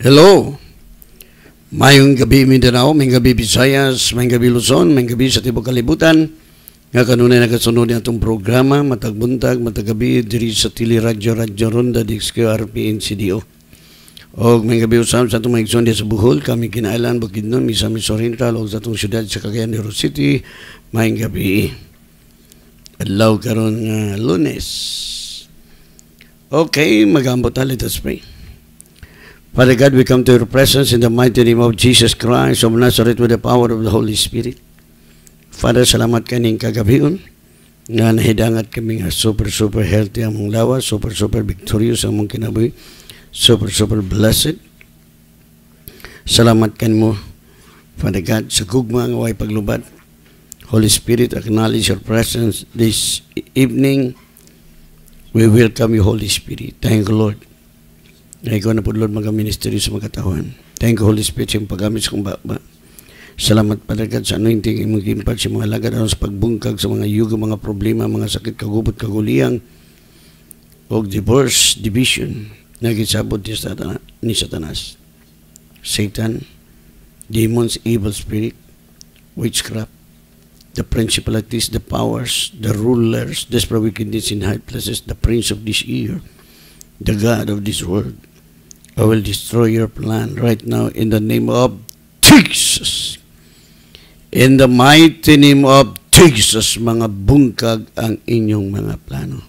Hello! Mayong gabi Mindanao, may gabi Visayas, may gabi Luzon, may gabi sa Tibok Kalibutan. Nga kanunay nagasunod niya itong programa, matagbuntag, matagabi, diri sa Tili Radyo Radyo Ronda, DXQRP, NCDO. O may gabi usam sa itong maigsoon sa Buhol, kami kinailan, Bukidnon, Misamis Oriental, o sa itong syudad sa Cagayan de Oro City, may gabi. Adlaw karon nga lunes. Okay, magambot na, let us pray. Father God, we come to your presence in the mighty name of Jesus Christ of Nazareth with the power of the Holy Spirit. Father, salamat kaning kagabion nga nahidangat kami nga super super healthy among lawa, super super victorious among kinabuhi, super super blessed. Salamat ka mo, Father God, sa gugma nga way paglubat. Holy Spirit, acknowledge your presence this evening. We welcome you, Holy Spirit. Thank you, Lord. Na ikaw na po, Lord, mga ministry sa mga katawan. Thank you, Holy Spirit, sa pagamis kong baba. Salamat palagad sa anointing imong gimpag sa mga lagad ano, sa pagbungkag sa mga yugo, mga problema, mga sakit, kagubot, kaguliyang, o divorce, division, nagisabot ni, satana, ni Satanas. Satan, demons, evil spirit, witchcraft, the principalities, the powers, the rulers, desperate wickedness in high places, the prince of this year, the God of this world, I will destroy your plan right now in the name of Jesus. In the mighty name of Jesus, mga bungkag ang inyong mga plano.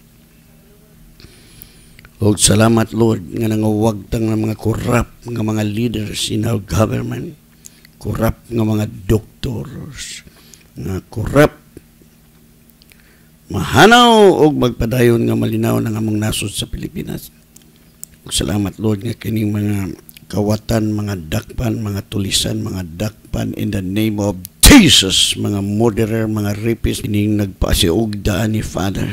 O salamat Lord nga nangawagtang ng mga corrupt ng mga leaders in our government, corrupt ng mga doctors, nga corrupt mahanaw o magpadayon nga malinaw ng among nasod sa Pilipinas. Salamat Lord nga kining mga kawatan, mga dakpan, mga tulisan, mga dakpan in the name of Jesus, mga murderer, mga rapist, kining nagpaasiugdaan ni Father.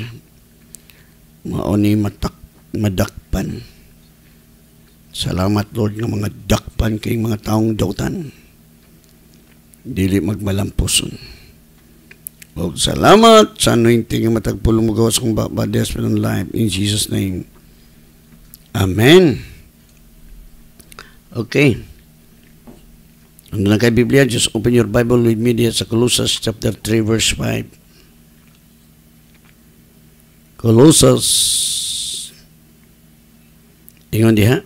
Maoni matak, madakpan. Salamat Lord nga mga dakpan kay mga taong dautan. Dili magmalampuson. Og salamat sa anointing nga matagpulong mo gawas kong babades Desperate life in Jesus name. Amen. Okay. Ang na kay Biblia, just open your Bible with me sa Colossians chapter 3 verse 5. Colossus. Ingon diha.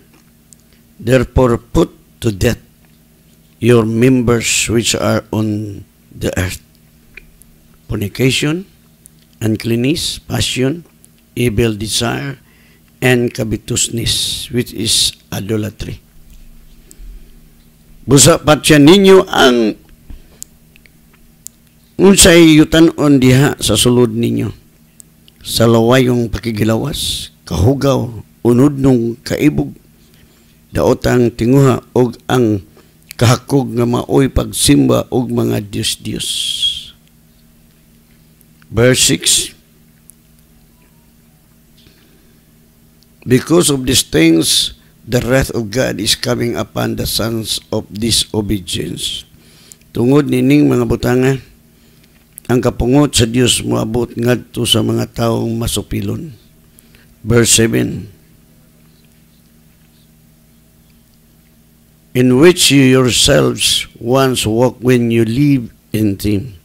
Therefore put to death your members which are on the earth. Fornication, uncleanness, passion, evil desire, and covetousness, which is idolatry. Busa pat ninyo ang unsay yutanon diha sa sulod ninyo. Sa lawayong pakigilawas, kahugaw, unod nung kaibog, daotang tinguha og ang kahakog nga maoy pagsimba og mga Dios-Dios. Verse 6 Because of these things, the wrath of God is coming upon the sons of disobedience. Tungod nining mga butanga, ang kapungot sa Dios moabot ngadto sa mga taong masupilon. Verse 7. In which you yourselves once walk when you live in him.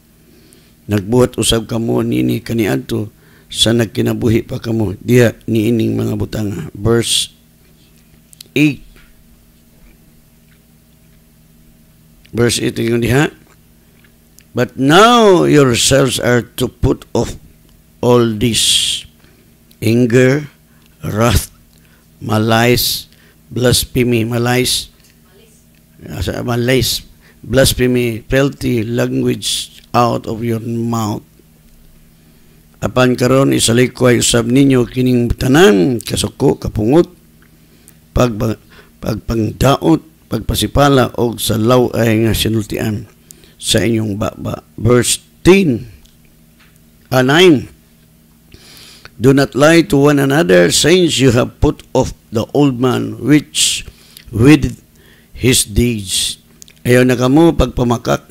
Nagbuhat usab kamo nini kaniadto sa nagkinabuhi pa kamo diha niining mga butanga verse 8 verse 8 yung diha but now yourselves are to put off all this anger wrath malice blasphemy malice malice blasphemy filthy language out of your mouth Apan karon isalikway usab ninyo kining tanan kasuko kapungot pag pagpangdaot pagpasipala og sa law ay nga sinultian sa inyong baba. Verse 10 uh, 9 Do not lie to one another since you have put off the old man which with his deeds. Ayaw na kamo pagpamakak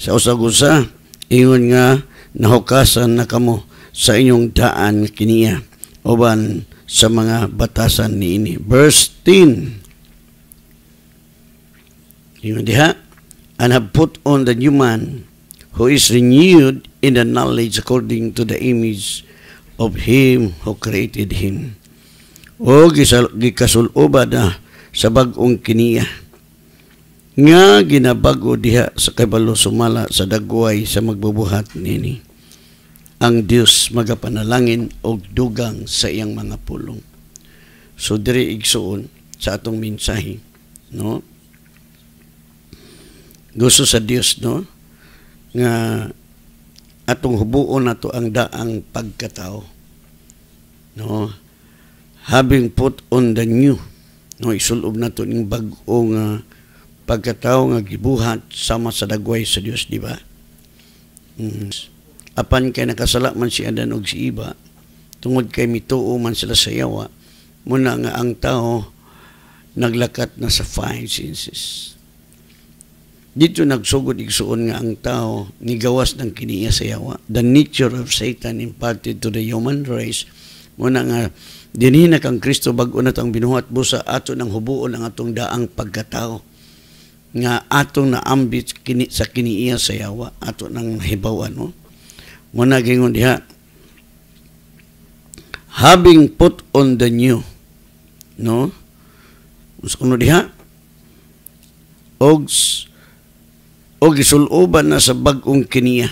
sa usag-usa ingon nga nahukasan na kamo sa inyong daan kiniya uban sa mga batasan niini. Verse 10. Ingon diha, and have put on the new man who is renewed in the knowledge according to the image of Him who created him. O gikasuloba na sa bagong kiniya nga ginabago diha sa kabalo sumala sa dagway sa magbubuhat nini ang Dios magapanalangin og dugang sa iyang mga pulong. So diri igsuon sa atong mensahe, no? Gusto sa Dios no nga atong hubuon nato ang daang pagkatao. No? Having put on the new, no isulob nato ning bag ong uh, pagkatao nga gibuhat sama sa dagway sa Dios, di ba? Mm. -hmm apan kay nakasala man si Adan og si Iba tungod kay mituo man sila sa yawa muna nga ang tao naglakat na sa five senses dito nagsugod igsuon nga ang tao ni gawas ng kiniya sa yawa the nature of Satan imparted to the human race muna nga dinhina kang Kristo bag-o na tang binuhat busa ato nang hubuon ang atong daang pagkatao nga atong naambit kini sa kiniya sa yawa ato nang hibawan no Muna gingon diha. Having put on the new. No? Mas diha. Ogs. og gisuloban na sa bagong ong kiniya.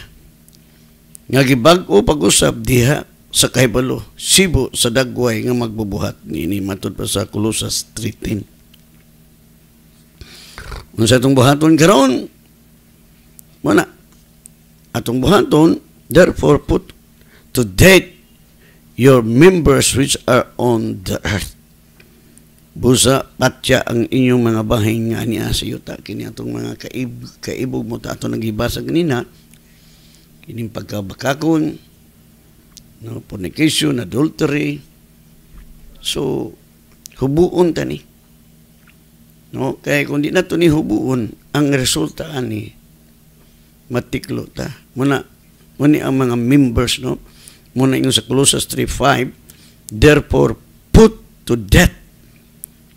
Nga gibag-o pag-usab diha sa kahibalo, Cebu sa dagway nga magbubuhat ni matud pa sa Colosas 13. Unsa itong buhaton karon? Wala. Atong buhaton Therefore put to death your members which are on the earth. Busa, patya ang inyong mga bahin nga niya sa yuta. Kini atong mga kaib, kaibog mo ta ato nagibasa kanina. Kining pagkabakakon, no, fornication, adultery. So, hubuon ta ni. No, kaya kung di na ni hubuon, ang resulta ani matiklo ta. Muna, Muni ang mga members, no? Muna yung sa Colossus 3.5, Therefore, put to death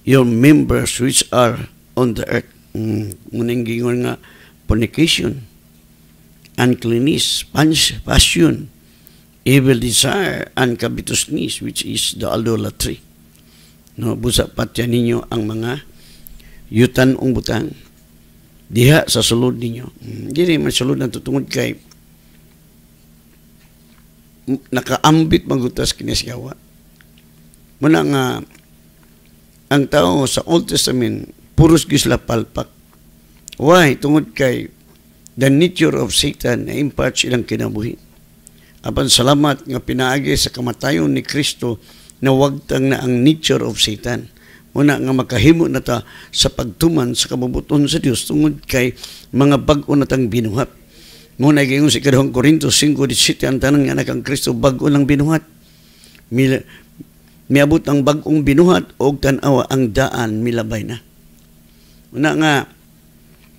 your members which are on the earth. Mm, muna yung gingon nga, fornication, uncleanness, passion, evil desire, and covetousness, which is the idolatry. No, busa patya ninyo ang mga yutan ong butang diha sa sulod ninyo. Hindi mm, man sulod na tutungod kay nakaambit magutas kinasyawa. Muna nga, ang tao sa Old Testament, purus gisla palpak. Why? Tungod kay the nature of Satan na impact silang kinabuhi. Apan salamat nga pinaagi sa kamatayon ni Kristo na wagtang na ang nature of Satan. Muna nga makahimo na ta sa pagtuman sa kabubuton sa Dios tungod kay mga bag-o natang binuhat Muna gayon si Kadhong Korinto 5.17 ang tanang anak ang Kristo bago lang binuhat. Mil, miabot ang bagong binuhat o tanawa ang daan milabay na. Una nga,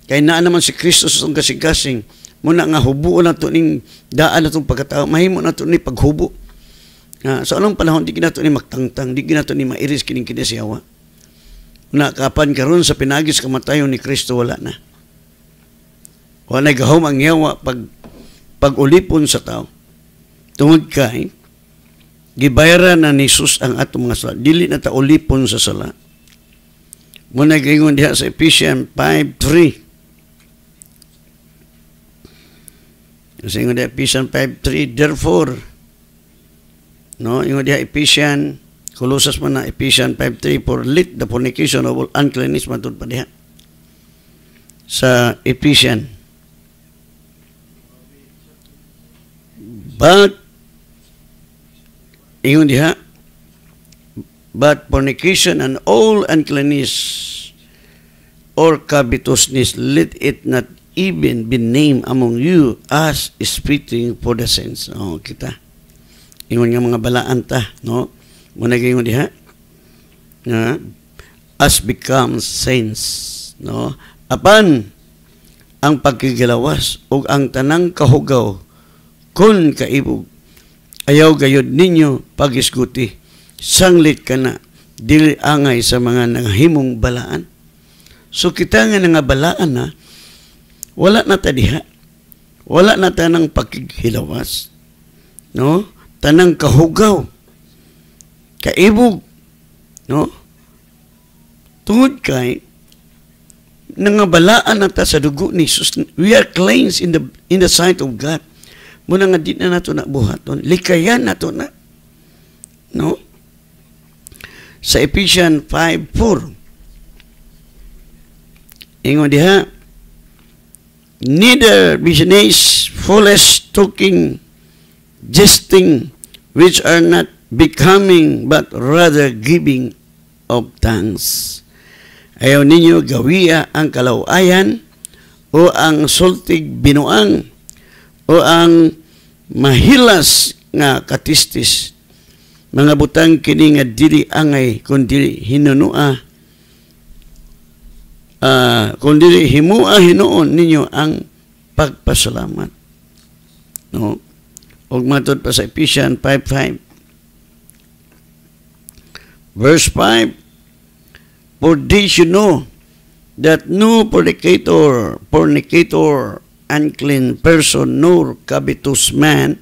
kay naa naman si Kristo sa kasing-kasing, muna nga hubo na to ning daan na itong pagkatao, mahimo na to ni paghubo. Uh, so anong panahon, di ginato ni magtangtang, di ginato ni mairis kining kinasiyawa. Na kapan karon sa pinagis kamatayon ni Kristo wala na wa o nagahom ang yawa pag pagulipon sa tao tungod kay gibayaran na ni Jesus ang atong mga sala dili na ta ulipon sa sala mo nagringon diha sa Ephesians 5:3 kasi ingon diha Ephesians 5:3 therefore no ingon diha Ephesians Colossus man na Ephesians 5:3 for let the fornication of all uncleanness man pa diha sa Ephesians But, ingon diha, but fornication and all uncleanness or covetousness, let it not even be named among you as speaking for the sense. Oh, kita. Ingon nga mga balaan ta, no? Muna ingon diha. Na, as becomes saints, no? Apan ang pagkigalawas o ang tanang kahugaw kon kaibog. Ayaw gayod ninyo pagisguti. Sanglit ka na, dili angay sa mga nanghimong balaan. So kita nga nga balaan na, wala na ta tadiha. Wala na tanang pakighilawas. No? Tanang kahugaw. Kaibog. No? Tungod kay, nangabalaan na ta sa dugo ni Jesus. We are cleansed in the, in the sight of God. Muna nga di na nato na buhaton. Likayan nato na. No? Sa Ephesians 5.4 Ingon diha, Neither business, foolish talking, jesting, which are not becoming, but rather giving of thanks. Ayaw ninyo gawia ang kalauayan o ang sultig binuang o ang mahilas nga katistis mga butang kini nga diri angay kundi hinunua uh, ah, kundi himua hinuon ninyo ang pagpasalamat no og matud pa sa Ephesians 5:5 verse 5 for this you know that no fornicator fornicator unclean person nor covetous man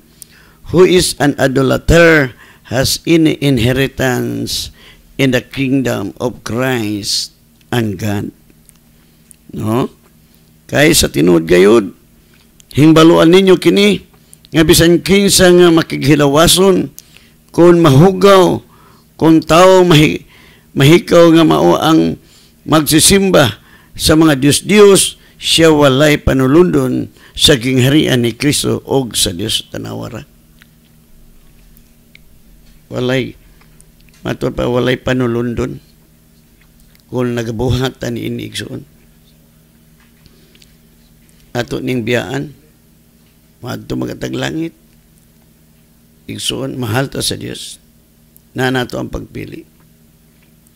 who is an idolater has any inheritance in the kingdom of Christ and God. No? Kaya sa tinuod gayud, himbaluan ninyo kini nga bisan kinsa nga makighilawason kon mahugaw kon tao mahi, mahikaw nga mao ang magsisimba sa mga Dios-Dios siya walay panulundon sa gingharian ni Kristo o sa Dios tanawara. Walay, matod pa walay panulundon kung nagabuhatan ni Inigsoon. Ato ning biyaan, maadto magatag langit, igsoon, mahal ta sa Dios na nato ang pagpili.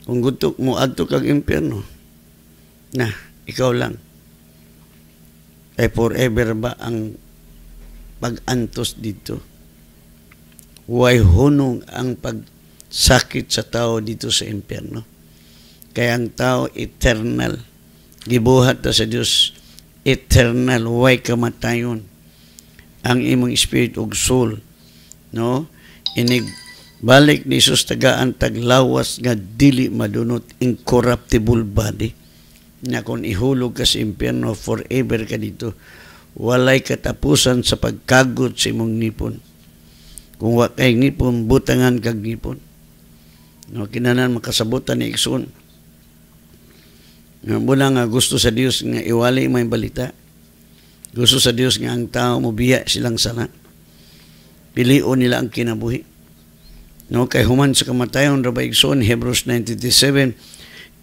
Kung gutok mo adto kag impyerno, na ikaw lang Kay eh, forever ba ang pag pagantos dito? Huway hunong ang pagsakit sa tao dito sa impyerno. Kaya ang tao eternal. Gibuhat na sa Dios eternal. Huway kamatayon ang imong spirit ug soul. No? Inig balik ni Jesus tagaan taglawas nga dili madunot incorruptible body Nya kung ihulog ka sa impyerno forever ka dito, walay katapusan sa pagkagot sa imong nipon. Kung wa kay nipon, butangan kag nipon. No, kinanan makasabutan ni Iksun. Nga muna nga gusto sa Dios nga iwali may balita. Gusto sa Dios nga ang tao mo biya silang sana. Pilion nila ang kinabuhi. No, kay human sa kamatayon, Rabbi Iksun, Hebrews 9.37,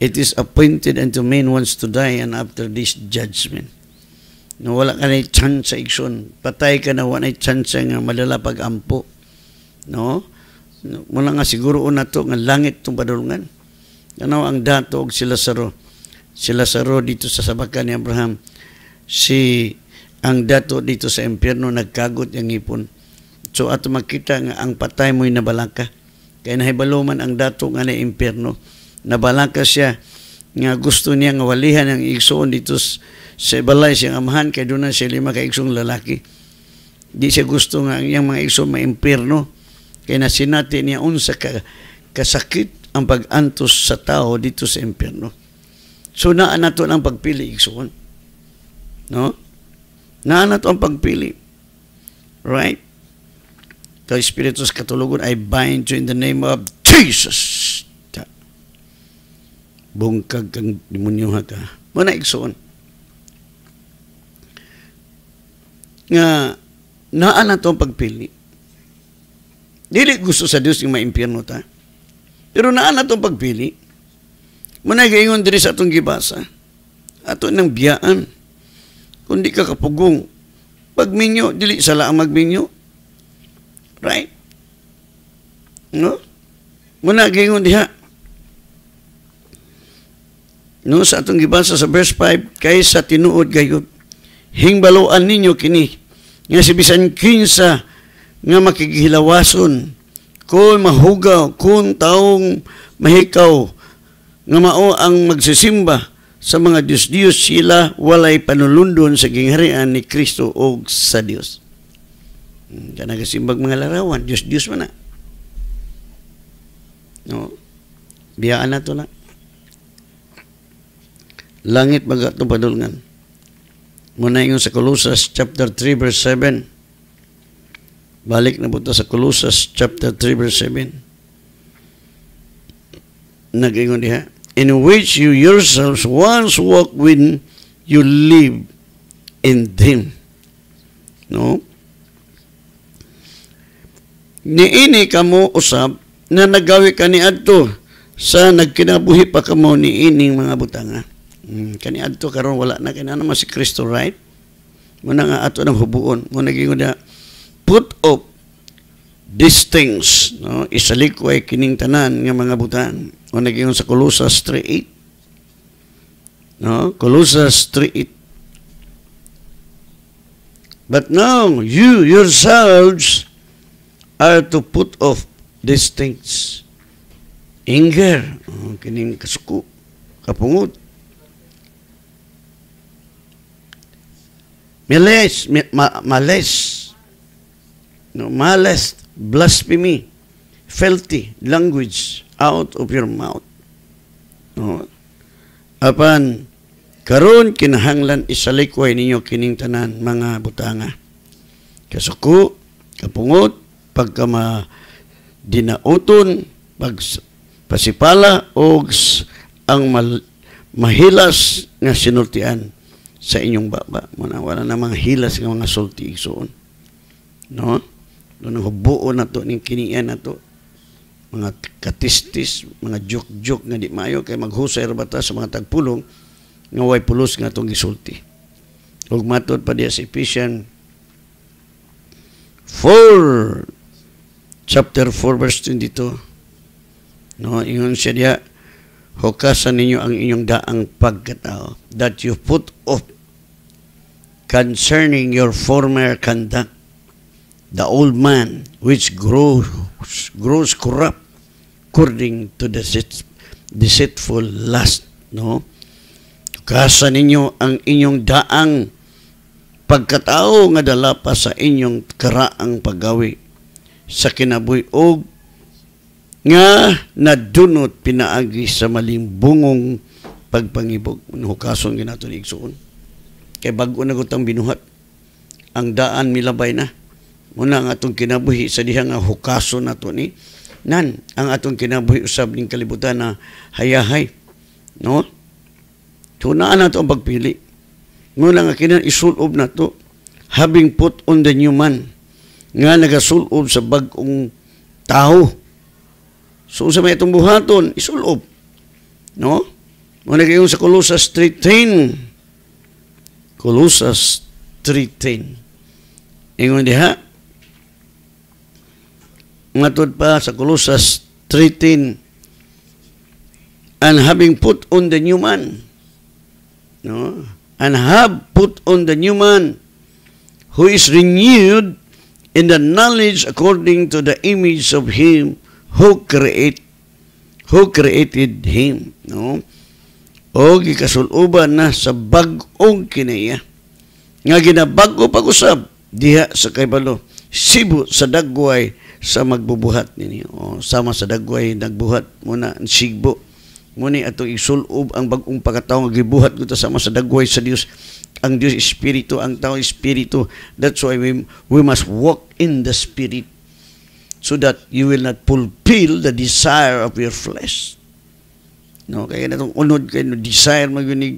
It is appointed unto men once to die and after this judgment. No, wala ka na chance sa iksyon. Patay ka na wala chance nga malala pag-ampo. No? Mula nga siguro una to nga langit itong padulungan. Ano ang dato og sila saro? Sila saro dito sa sabakan ni Abraham. Si ang dato dito sa impyerno nagkagot ang ipon. So ato makita nga ang patay mo'y nabalaka. Kaya nahibaluman ang dato nga na impyerno nabalaka siya nga gusto niya nga walihan ang igsoon dito sa balay siyang amahan kay doon siya lima ka igsong lalaki di siya gusto nga ang iyang mga igsoon maimpirno kay nasinati niya unsa ka kasakit ang pagantos sa tao dito sa impirno so naa nato ang pagpili igsoon no naa nato ang pagpili right kay Espiritus Katulugon, I bind you in the name of Jesus bungkag kang demonyo ka. Muna igsoon. Nga, naan na itong pagpili. Dili gusto sa Dios yung maimpyerno ta. Pero naan na itong pagpili. Muna gayon din sa atong gibasa. Ato nang biyaan. Kundi ka kapugong. Pagminyo, dili sala ang magminyo. Right? No? Muna gayon diha. No, sa atong gibasa sa verse 5, kay sa tinuod gayud, hingbaluan ninyo kini, nga si bisan kinsa nga makighilawason, kung mahugaw, kung taong mahikaw, nga mao ang magsisimba sa mga Diyos-Diyos sila walay panulundon sa gingharian ni Kristo o sa Diyos. Hmm, Kanagasimbag mga larawan, Diyos-Diyos man na. No? Biyaan na to na langit magato padulngan. Muna yung sa Colossus chapter 3 verse 7. Balik na punta sa Colossus chapter 3 verse 7. Nagingon niya, In which you yourselves once walked when you live in Him. No? Niini ka mo usab na nagawi kani Adto sa nagkinabuhi pa kamo mo niining mga butanga Mm, kani adto karon wala na kani ano si Kristo right? Muna nga ato nang hubuon. Muna gingon na put up these things no isalikway kining tanan nga mga butan. Muna gingon sa Colossus 3:8. No, Colossus 3:8. But now you yourselves are to put off these things. Anger, oh, kining kasuko, kapungot, Miles, ma- males, no, males, blasphemy, filthy language out of your mouth. No. Apan, karon kinahanglan isalikway ninyo kining tanan mga butanga. Kasuko, kapungot, pagka ma dinauton, pag pasipala og ang mahilas nga sinultian sa inyong baba. Muna, wala na mga hilas ng mga sulti igsoon. No? Doon ang hubuo na to, ng kinian na to. Mga katistis, mga juk-juk nga di mayo, kay maghusay bata sa mga tagpulong, nga way pulos nga itong gisulti. Huwag matod pa diya sa Ephesians 4, chapter 4, verse 22. No, ingon siya diya, hukasan ninyo ang inyong daang pagkatao that you put off concerning your former conduct. The old man which grows, grows corrupt according to the deceitful lust. No? Tukasan ninyo ang inyong daang pagkatao nga dala pa sa inyong karaang paggawi sa kinabuhi og nga nadunot pinaagi sa maling bungong pagpangibog. Hukason ginato ni Igsoon. Kay bago na gutang binuhat. Ang daan milabay na. Muna ang atong kinabuhi sa diha nga hukaso na to ni. Nan, ang atong kinabuhi usab ning kalibutan na hayahay. No? Tunaan na to ang pagpili. Muna nga kinan isulob na to. Having put on the new man nga nagasulob sa bagong tao. So sa may itong buhaton, isulob. No? Muna kayong sa Colossus 3.10, Colosas 3.10. Ingon diha, matod pa sa Colosas 3.10, and having put on the new man, no? and have put on the new man, who is renewed in the knowledge according to the image of Him who create who created Him. No? o gikasuluban na sa bagong ong kinaiya nga ginabago pag-usab diha sa kaybalo sibo sa dagway sa magbubuhat nini o sama sa dagway nagbuhat muna ang sigbo muni atong isulub ang bagong ong pagkatao nga gibuhat ko sama sa dagway sa Dios ang Dios espiritu ang tao espiritu that's why we we must walk in the spirit so that you will not fulfill the desire of your flesh No, kaya na itong unod kayo, no, desire magunig,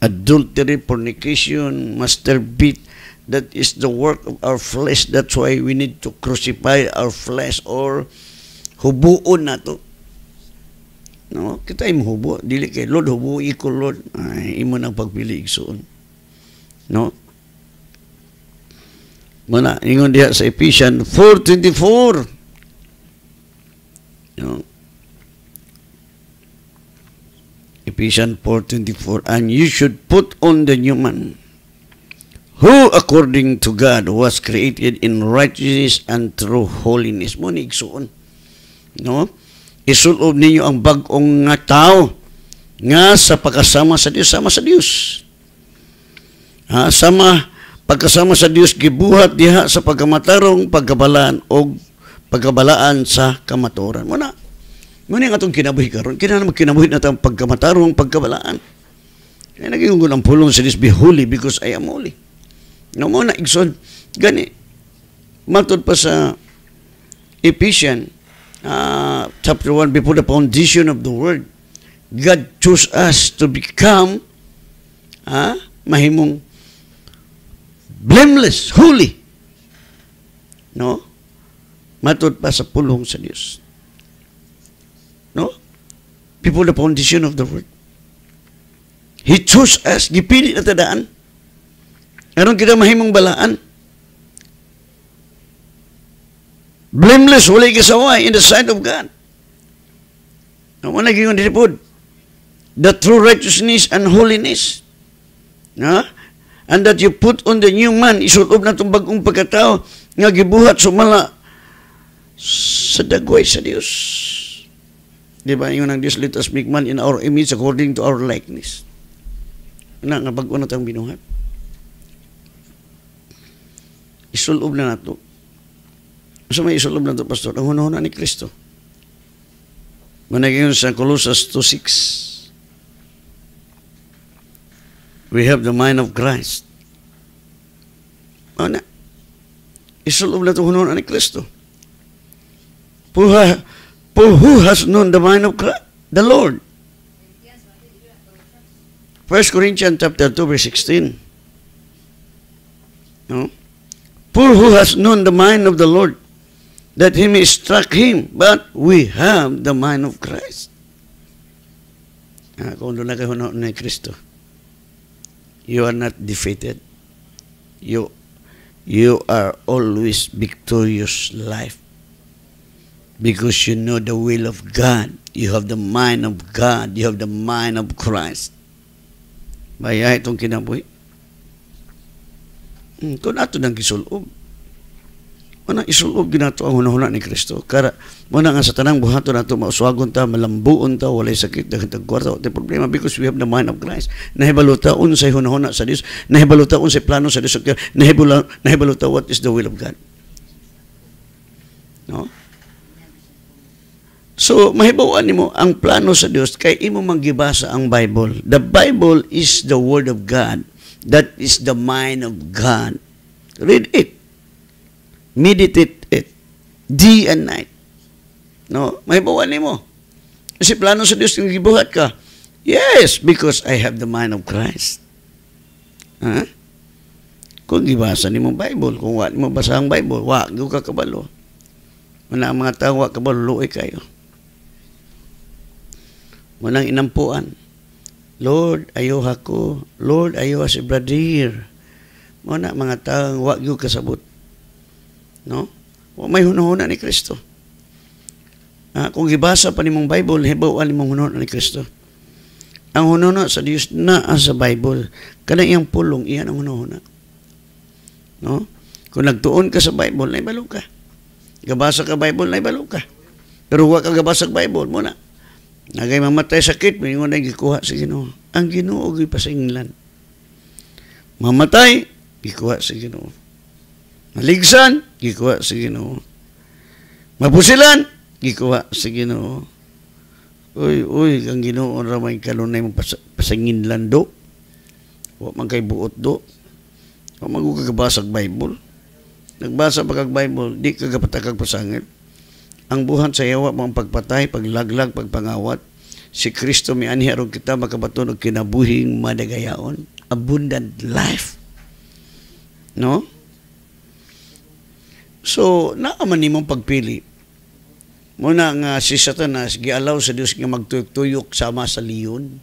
adultery, fornication, masturbate, that is the work of our flesh. That's why we need to crucify our flesh or hubuon na to. No, kita imo hubo, dili kay Lord hubo iko Lord. Ay, imo nang pagpili igsoon. No? Muna, ingon diha sa Ephesians 4.24. No? Ephesians 4.24 And you should put on the new man, who according to God was created in righteousness and true holiness. Mo igsuon. No? Isulob ninyo ang bagong nga tao nga sa pagkasama sa Dios sama sa Dios. Ha, sama pagkasama sa Dios gibuhat diha sa pagkamatarong pagkabalaan o pagkabalaan sa kamatuoran. Mo na Muna nga itong kinabuhi karon, kinanam kinabuhi na itong pagkamatarong pagkabalaan. Kaya naging ko ng sa this be holy because I am holy. No mo na, Ikson, gani. Matod pa sa Ephesians uh, chapter 1, before the foundation of the world, God chose us to become ah, mahimong blameless, holy. No? Matod pa sa pulong sa Diyos people the foundation of the world. He chose us, gipili na tadaan. Anong kita mahimong balaan? Blameless, wala kasawa in the sight of God. Ang una yung dinipod. The true righteousness and holiness. No? And that you put on the new man, isulob na itong bagong pagkatao nga gibuhat sumala sa dagway sa Dios. Di ba? Yung nang Diyos, let us make man in our image according to our likeness. Na, nga pag-unat ang binuhat. Isulob na nato. Sa so, may isulob na ito, Pastor, ang hunahuna ni Kristo. Managin sa Colossus 2.6. We have the mind of Christ. Ano na? Isulob na ito hunahuna ni Kristo. Puha, For who has known the mind of Christ? the Lord? 1 Corinthians chapter 2 verse 16. No? For who has known the mind of the Lord that he may instruct him? But we have the mind of Christ. Ah, you are not defeated. You, you are always victorious life. Because you know the will of God. You have the mind of God. You have the mind of Christ. Maya itong kinabuhi. Hmm, kung nato nang gisulob. Wala isulob ginato ang hunahuna ni Kristo. Kara, muna nga sa tanang buhato na ito, mauswagon ta, malambuon ta, walay sakit, dagdag kwarta, problema because we have the mind of Christ. Nahibalutaon sa hunahuna sa Dios, nahibalutaon sa plano sa Dios, nahibalutaon what is the will of God. No? So, mahibawan nimo ang plano sa Dios kay imo manggibasa ang Bible. The Bible is the word of God. That is the mind of God. Read it. Meditate it. Day and night. No, mahibawan nimo. Kasi plano sa Dios nga gibuhat ka. Yes, because I have the mind of Christ. Ha? Huh? Kung gibasa nimo Bible, kung wa nimo basa ang Bible, wa gyud ka kabalo. Wala mga tao, wa kabalo, luoy kayo. Munang inampuan. Lord, ayaw ako. Lord, ayaw si brother. Mo na mga taong wag yung kasabot. No? Wa may hunahuna ni Kristo. Ah, kung gibasa pa nimong Bible, hibawan mong hunahuna ni Kristo. Ang hunahuna sa Dios na sa Bible, kanang iyang pulong iyan ang hunahuna. No? Kung nagtuon ka sa Bible, naibalo ka. Gabasa ka Bible, naibalo ka. Pero huwag ka gabasa Bible muna. Nagay mamatay sakit, mingon na gikuha sa Ginoo. Ang Ginoo gyud pasinglan. Mamatay, gikuha sa Ginoo. Maligsan, gikuha sa Ginoo. Mapusilan, gikuha sa Ginoo. Uy, uy, ang Ginoo ra may kalunay mo pas pasinginlan do. Wa man kay buot do. Wa magugabasag Bible. Nagbasa pa kag Bible, di ka gapatakag pasangil. Ang buhat sa yawa mo ang pagpatay, paglaglag, pagpangawat. Si Kristo may anhiarog kita makabaton og kinabuhing madagayaon. Abundant life. No? So, naaman ni mong pagpili. Muna nga si Satanas, giallow sa Dios nga magtuyok-tuyok sama sa liyon.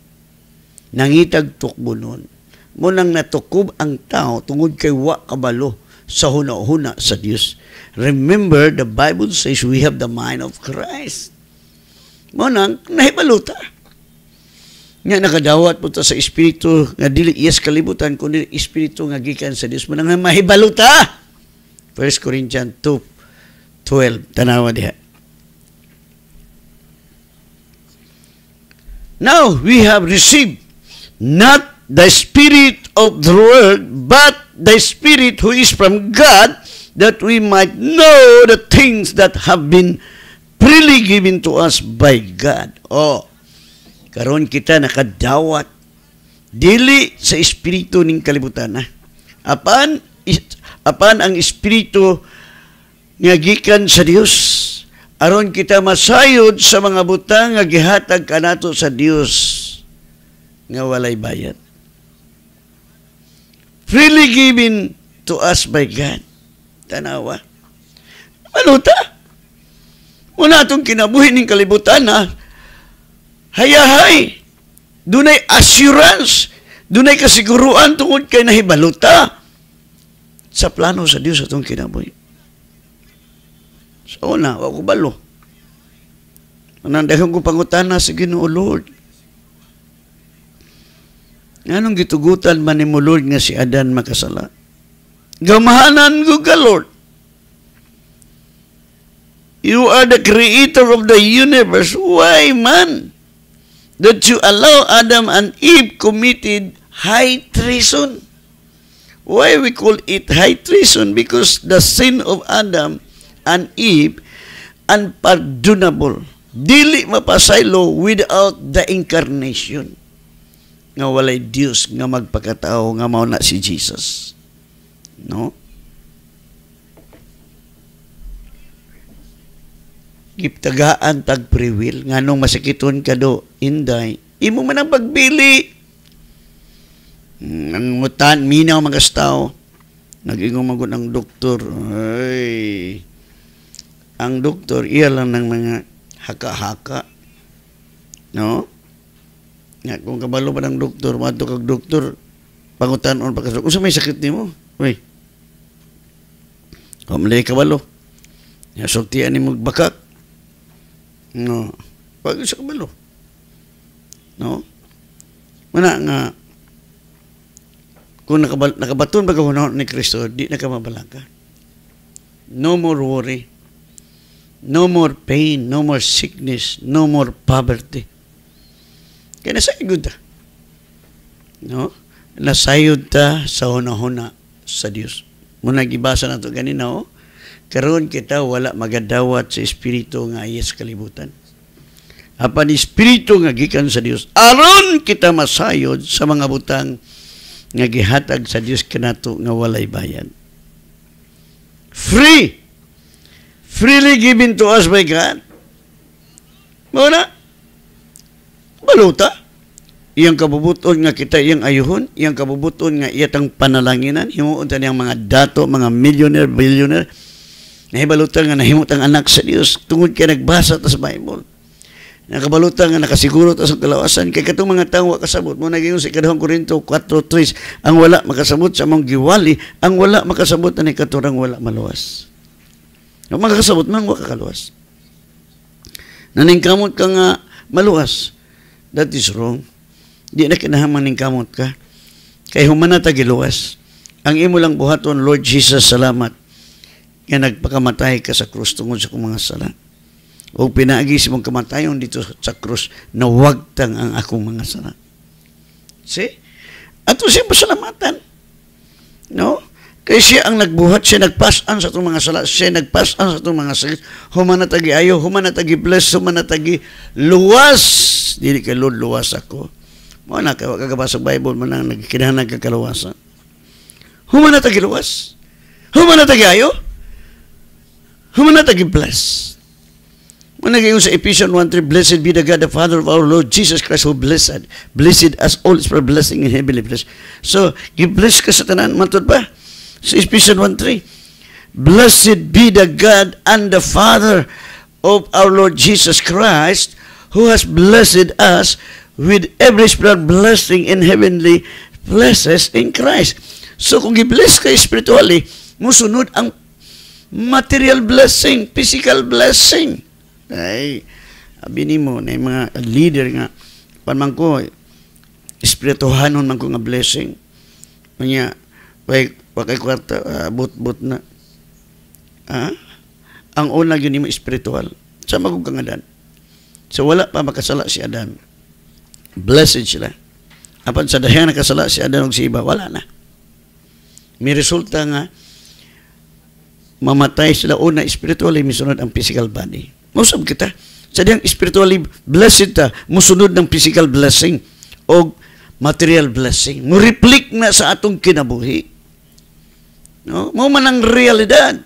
Nangitag tukbo nun. Munang natukob ang tao tungod kay wa kabalo sa huna-huna sa Diyos. Remember, the Bible says we have the mind of Christ. Mo nang nahibaluta. Nga nakadawat po sa espiritu nga dili iyas kalibutan kundi espiritu nga gikan sa Dios mo nang mahibaluta. 1 Corinthians 2 12 tanawa diha. Now we have received not the Spirit of the world, but the Spirit who is from God, that we might know the things that have been freely given to us by God. Oh, karon kita nakadawat dili sa espiritu ning kalibutan ha? Ah. apan apan ang espiritu nga gikan sa Dios aron kita masayod sa mga butang nga gihatag kanato sa Dios nga walay bayad freely given to us by God. Tanawa. Ano ta? Muna itong kinabuhin ng kalibutan ha. Hayahay. Dunay assurance. Dunay kasiguruan tungod kay nahibaluta sa plano sa Dios atong kinabuhi. Sa so, una, wag ko balo. Nanandahong ko pangutana sa Ginoo Lord. Anong gitugutan man ni mo Lord nga si Adan makasala? Gamahanan ko ka Lord. You are the creator of the universe. Why man? That you allow Adam and Eve committed high treason. Why we call it high treason? Because the sin of Adam and Eve unpardonable. Dili mapasaylo without the incarnation nga walay Dios nga magpakatao nga mao na si Jesus. No? Giptagaan tag free will nganong masakiton ka do inday imo man ang pagbili. Hmm, ang utan minaw mga tao nagingong ang doktor ay ang doktor iya lang ng mga haka-haka no nga kung kabalo man ang doktor madto kag doktor pangutanon on kasog unsa may sakit nimo uy Kamali kabalo. Ya ani mo bakak. No. Pag sa kabalo. No. Mana nga kung nakabal, nakabaton ba kahunahon ni Kristo, di na ka mabalaka. No more worry. No more pain, no more sickness, no more poverty. Kaya nasayod ta. Ah. No? Nasayod ta sa hunahuna sa Dios. Muna gibasa nato ganina oh. Karon kita wala magadawat sa espiritu nga ayes kalibutan. Apan espiritu nga gikan sa Dios. Aron kita masayod sa mga butang nga gihatag sa Dios kanato nga walay bayad. Free. Freely given to us by God. Mao na. Baluta. Iyang kabubuton nga kita iyang ayuhon, iyang kabubuton nga iyatang panalanginan, himuon ta niyang mga dato, mga millionaire, billionaire, nahibaluta nga nahimot anak sa Dios tungod kay nagbasa ta sa Bible. Nakabaluta nga nakasiguro ta sa kalawasan kay katong mga tawo kasabot mo naging si kadahong Korinto 4:3 ang wala makasabot sa mong giwali, ang wala makasabot ani katurang wala maluwas. Ang makakasabot man wa kakaluwas. Naningkamot ka nga maluwas That is wrong. Di na kinahanglan ning kamot ka. Kay humana ta giluwas. Ang imo lang buhaton, Lord Jesus, salamat nga nagpakamatay ka sa krus tungod sa kong mga sala. O pinaagi sa mong kamatayon dito sa krus na wagtang ang akong mga sala. See? Ato siya pasalamatan. No? Kaya eh, siya ang nagbuhat, siya nagpasan sa itong mga sala, siya nagpasan sa itong mga sakit. Humanatagi ayo, humanatagi bless, humanatagi luwas. Dili kay Lord, luwas ako. Mo na, kagabasa Bible man ang nagkinahanag kakaluwasan. Humanatagi luwas. Humanatagi ayo. Humanatagi bless. Managayon sa Ephesians 1.3, Blessed be the God, the Father of our Lord Jesus Christ, who blessed, blessed us all for blessing in heavenly place. So, give bless ka sa tanan, matod ba? So Ephesians 1.3 Blessed be the God and the Father of our Lord Jesus Christ who has blessed us with every spiritual blessing in heavenly places in Christ. So kung i-bless ka spiritually, musunod ang material blessing, physical blessing. Ay, abini mo na mga leader nga, panman ko, espirituhanon eh, man ko nga blessing. Kanya, like, Wakay kwarta, uh, ah, but-but na. Ha? Ah? Ang una yun yung spiritual. Sa magugkang Adan. So wala pa makasala si Adan. Blessed sila. Apan sa dahilan nakasala si Adan og si iba, wala na. May resulta nga mamatay sila una spiritually, misunod ang physical body. Mausap kita. Sa diyang spiritually blessed ta, musunod ng physical blessing o material blessing. Mo-reflect na sa atong kinabuhi. No? Mo man ang realidad.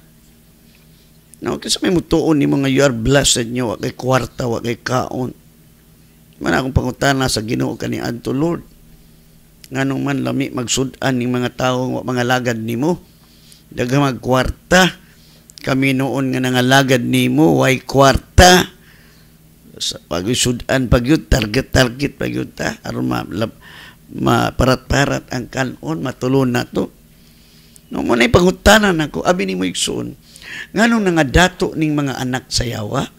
No, kasi may mutuon ni mga you are blessed nyo, kay kwarta, wa kay kaon. Man akong pangutana sa Ginoo kani adto Lord. Nganong man lami magsud-an ning mga tawo nga mga lagad nimo. Daga magkwarta kami noon nga nangalagad nimo why kwarta. Sa pagsud-an pagyud target target pagyud ta aron ma, ma parat-parat ang kanon matulon na to. No, muna'y pangutanan ako, abi ni mo igsoon, nganong nga dato ning mga anak sa yawa,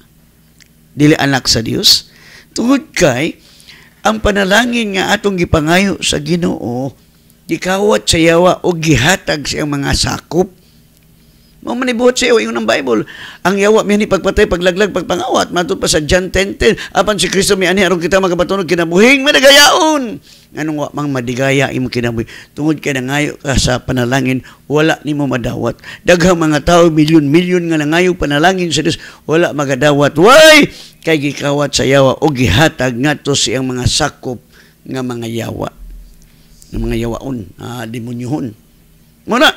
dili anak sa Dios, tungod kay, ang panalangin nga atong gipangayo sa ginoo, gikawat sa yawa o gihatag sa mga sakop, mo man ibuhat siya ingon ng Bible. Ang yawa mi ni pagpatay, paglaglag, pagpangawat matud pa sa John 10:10. Apan si Kristo mi ani aron kita makapatunog kinabuhing managayaon. Anong wa mang madigaya imo kinabuhi. Tungod kay nangayo ka sa panalangin, wala nimo madawat. Daghang mga tao milyon-milyon nga nangayo panalangin sa Dios, wala magadawat. Why? Kay gikawat sa yawa o gihatag ngadto siyang mga sakop nga mga yawa. Ng mga yawaon, ah, demonyohon. Muna,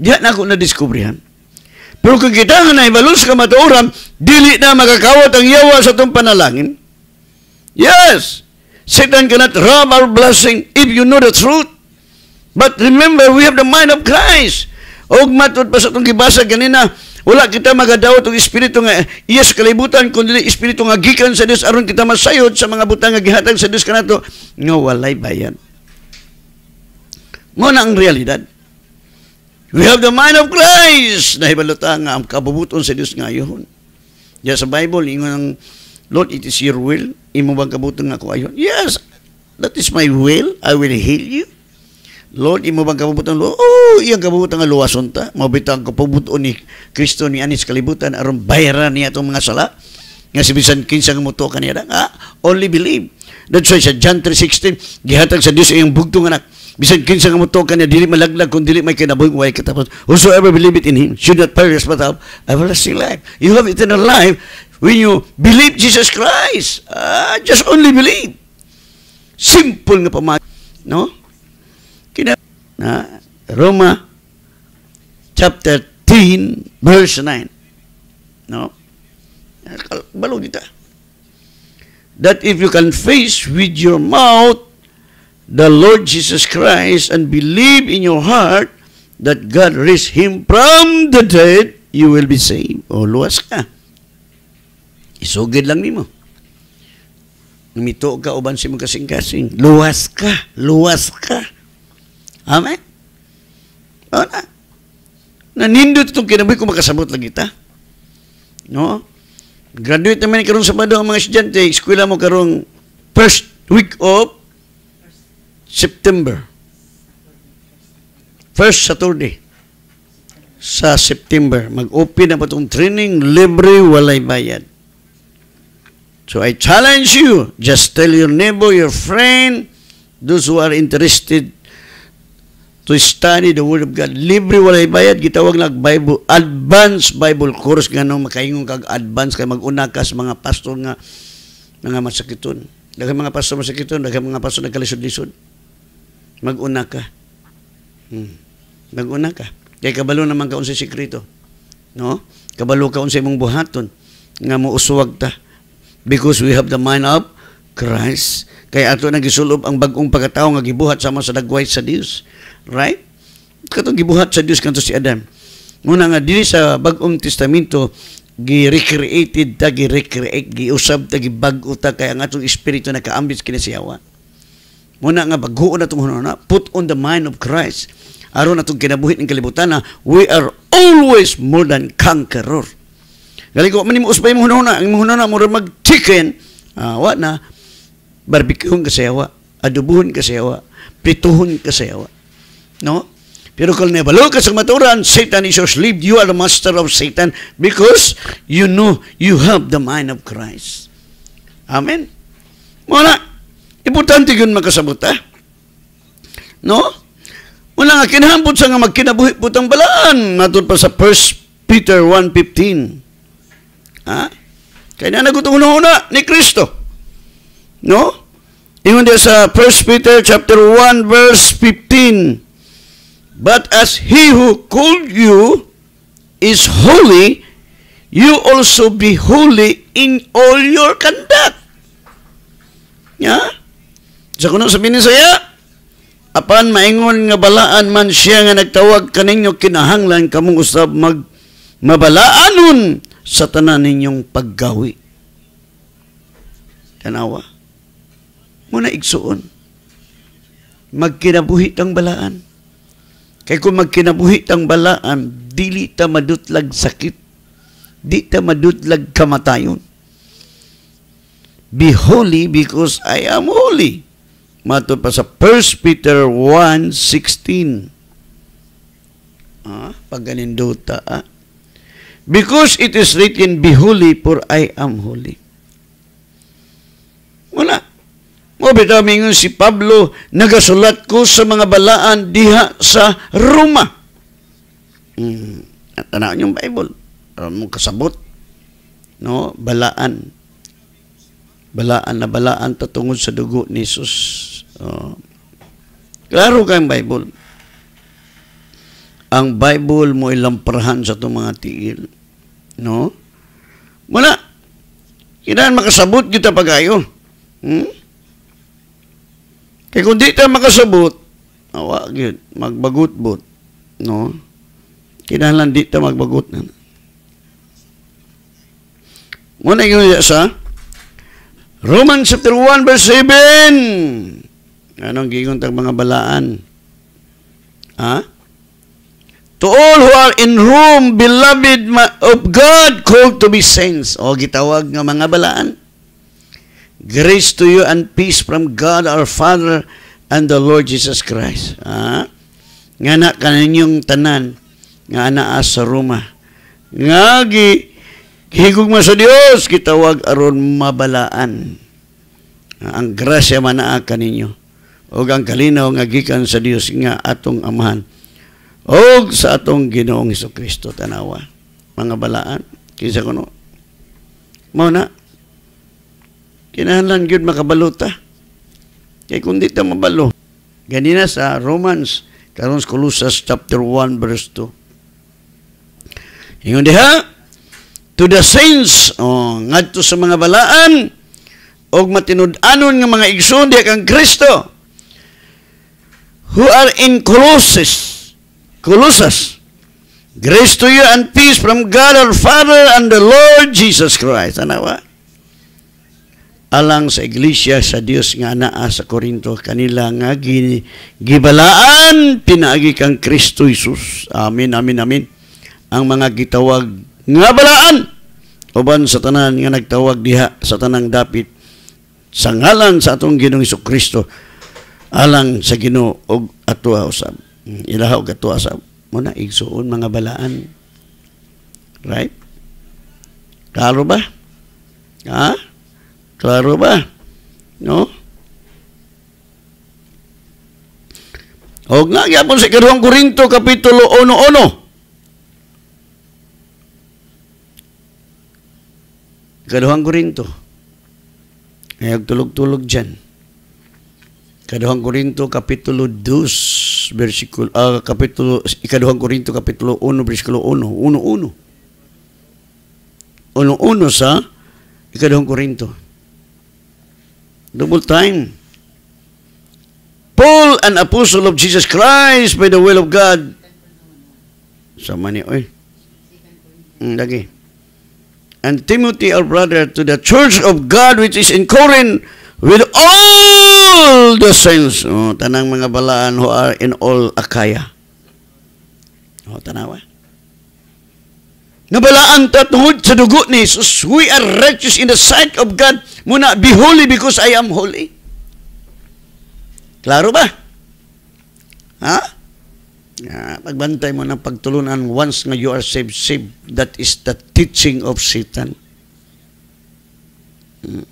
diha na ako na-discoveryhan pero kung kita na ibalon sa kamatuoran, dili na makakawat ang yawa sa itong panalangin. Yes! Satan cannot rob our blessing if you know the truth. But remember, we have the mind of Christ. Og matod pa sa itong gibasa ganina, wala kita magadaw itong espiritu nga iyas kalibutan, kundi espiritu nga gikan sa Dios aron kita masayod sa mga butang nga gihatag sa Dios kanato nga walay bayan. Mo na ang realidad. We have the mind of Christ. Nahibaluta nga ang kabubuton sa Dios ngayon. Ya yeah, sa Bible ingon ang Lord, it is your will. Imo bang kabuton nga ko ayon? Yes. That is my will. I will heal you. Lord, imo bang kabubuton? Lord, oh, iyang kabubuton nga luwason ta. Mabitang kabubuton ni Kristo ni Anis kalibutan aron bayaran niya atong mga sala. Nga si bisan kinsa nga muto kaniya nga ah, only believe. That's why sa John 3:16 gihatag sa Dios iyang bugtong anak Bisan kinsa nga mutuwa kanya dili malaglag kung dili may kinabuhi way katapos. Whosoever believe in him should not perish but have everlasting life. You have eternal life when you believe Jesus Christ. Ah, just only believe. Simple nga pamay No? Kina na Roma chapter 10 verse 9. No? Balog kita. That if you confess with your mouth the Lord Jesus Christ and believe in your heart that God raised Him from the dead, you will be saved. O, luwas ka. Isugid lang nimo. Mito ka, uban si mo kasing-kasing. Luwas ka. Luwas ka. Amen? O na. Nanindot itong kinaboy kung makasabot lang kita. No? Graduate naman karon Sabado ang mga estudyante. Eskwela mo karong first week of September. First Saturday sa September. Mag-open na po itong training, libre, walay bayad. So I challenge you, just tell your neighbor, your friend, those who are interested to study the Word of God. Libre, walay bayad, gitawag na Bible, advanced Bible course, nga makaingon kag advanced kay mag-una ka sa mga pastor nga, mga masakiton. Daghang mga pastor masakiton, daghang mga pastor nagkalisod-lisod. Mag-una ka. Hmm. Mag-una ka. Kay kabalo naman kaon sa sikrito. No? Kabalo ka sa imong buhaton. Nga mo ta. Because we have the mind of Christ. Kaya ato na gisulob ang bagong pagkatao nga gibuhat sama sa dagway sa Dios. Right? Katong gibuhat sa Dios kanto si Adam. Muna nga dili sa bagong testamento gi-recreated ta, gi-recreate, giusab ta, gibag-o ta, kaya ang atong espiritu nakaambis kini siyawa. Muna nga baghuon na itong na, put on the mind of Christ. Aron atong kinabuhi ng kalibutan na, we are always more than conqueror. Galing ko, man usbay mo hunahuna, ang hunahuna mo rin mag-chicken, ah, na, barbecueon kasi awa, adubuhon kasi awa, prituhon kasi awa. No? Pero kung nabalo ka sa maturan, Satan is your slave. You are the master of Satan because you know you have the mind of Christ. Amen? Muna, Importante yun makasabot, ha? Ah. No? Wala nga, kinahambot sa nga magkinabuhi putang balaan. Matod pa sa 1 Peter 1.15. Ha? Ah? Kaya na una-una ni Kristo. No? Ingon diya sa 1 Peter chapter 1 verse 15. But as he who called you is holy, you also be holy in all your conduct. Yeah? Sa kuno sabihin niya saya, apan maingon nga balaan man siya nga nagtawag kaninyo kinahanglan kamong usab mag mabalaanon sa tanan ninyong paggawi. Tanawa. Muna igsuon. Magkinabuhi tang balaan. Kay kung magkinabuhi tang balaan, dili ta madutlag sakit. Di ta madutlag kamatayon. Be holy because I am holy. Matod pa sa 1 Peter 1.16. Ah, pag ganin pagganinduta ah. Because it is written, Be holy, for I am holy. Wala. Mo bitamingon si Pablo, nagasulat ko sa mga balaan diha sa Roma. Hmm. Tanawin yung Bible. Aron mo kasabot. No? Balaan balaan na balaan tatungod sa dugo ni Jesus. Oh. Klaro kang Bible. Ang Bible mo ilamparhan sa itong mga tiil. No? Wala. Kinaan makasabot kita pagayo. Hmm? Kaya kung di ta makasabot, awa, ah, yun, magbagot-bot. No? Kinahanglan di ta magbagot na. Muna yung sa Romans chapter 1 verse 7. Anong gigon tag mga balaan? Ha? To all who are in whom beloved of God called to be saints. O gitawag ng mga balaan. Grace to you and peace from God our Father and the Lord Jesus Christ. Ha? Nga na kaninyong tanan nga na sa Roma. Nga gi Higugma sa Dios gitawag aron mabalaan ang grasya man naa kaninyo Og ang kalinaw nga gikan sa Dios nga atong amahan Og sa atong Ginoong Kristo tanawa. Mga balaan kinsa kuno. Mao na kinahanglan gyud makabalota. Kay kun di ta mabalo. Ganina sa Romans karon sa Colossus chapter 1 verse 2. Ingon diha to the saints oh, ngadto sa mga balaan og matinud-anon nga mga igsoon diha kang Kristo who are in Colossus Colossus Grace to you and peace from God our Father and the Lord Jesus Christ. Ano ba? Alang sa iglesia sa Dios nga naa sa Korinto kanila nga gibalaan pinaagi kang Kristo Jesus. Amen, amen, amen. Ang mga gitawag nga balaan uban sa tanan nga nagtawag diha sa tanang dapit sa ngalan sa atong Ginoong Kristo alang sa Ginoo og atuha usab mm, ilaha og atuha usab mo na igsuon mga balaan right klaro ba ha klaro ba no Og nga gyapon sa si Karong Korinto kapitulo 11 Kaduhang Korinto. Ngayag tulog-tulog diyan. Kaduhang Korinto, Kapitulo 2, bersikulo uh, ah, Kapitulo, Ikaduhang Korinto, Kapitulo 1, versikulo 1, 1-1. 1-1 sa Ikaduhang Korinto. Double time. Paul, an apostle of Jesus Christ by the will of God. Sa niya, oi. Mm, lagi and Timothy, our brother, to the church of God which is in Corinth with all the saints. O, tanang mga balaan who are in all Akaya. O, tanawa. Nabalaan tatuhod sa dugo ni Jesus. We are righteous in the sight of God. Muna, be holy because I am holy. Klaro ba? Ha? Uh, pagbantay mo ng pagtulunan once nga you are saved, saved. That is the teaching of Satan. Hmm.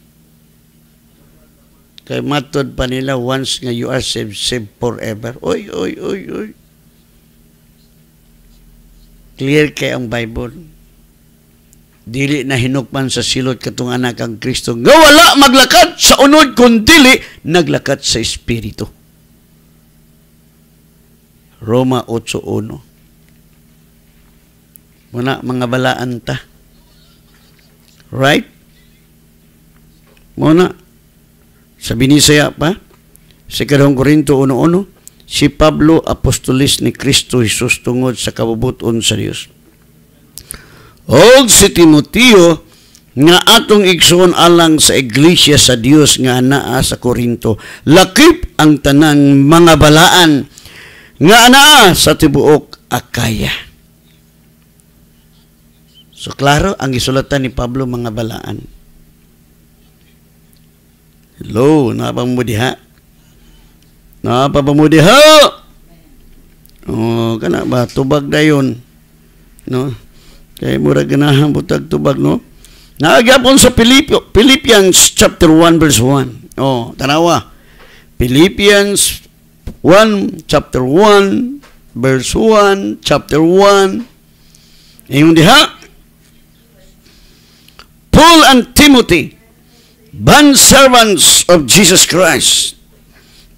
Kay matod pa nila once nga you are saved, saved forever. Oy, oy, oy, oy. Clear kay ang Bible. Dili na hinukman sa silot katong anak ang Kristo. Nga wala maglakat sa unod, kung dili naglakad sa Espiritu. Roma 8.1. Muna mga balaan ta. Right? Muna. Sabi ni saya pa, sa kadong Korinto 1.1, si Pablo apostolis ni Kristo Jesus tungod sa kabubuton sa Dios. Old si Timoteo nga atong igsoon alang sa iglesia sa Dios nga naa sa Korinto. Lakip ang tanang mga balaan nga ana sa tibuok Akaya. So klaro ang gisulatan ni Pablo mga balaan. Hello, napang mo diha? Napang mo ha? Oh, kana ba tubag dayon. No? Kay mura ganahan butag tubag no. Naagapon sa Pilipyo, Philippians chapter 1 verse 1. Oh, tanawa. Philippians 1, chapter 1, verse 1, chapter 1. Ingon diha, Paul and Timothy, bond servants of Jesus Christ,